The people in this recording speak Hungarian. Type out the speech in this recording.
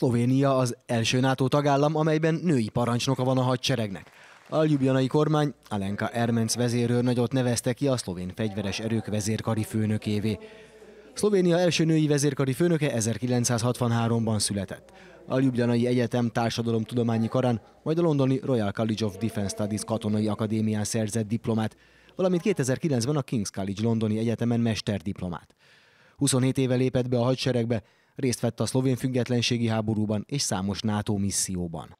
Szlovénia az első NATO tagállam, amelyben női parancsnoka van a hadseregnek. A ljubljanai kormány Alenka Ermenc vezérőrnagyot nevezte ki a szlovén fegyveres erők vezérkari főnökévé. Szlovénia első női vezérkari főnöke 1963-ban született. A Ljubljanai Egyetem Társadalomtudományi Karán, majd a londoni Royal College of Defence Studies Katonai Akadémián szerzett diplomát, valamint 2009-ben a King's College londoni egyetemen mesterdiplomát. 27 éve lépett be a hadseregbe, Részt vett a szlovén függetlenségi háborúban és számos NATO misszióban.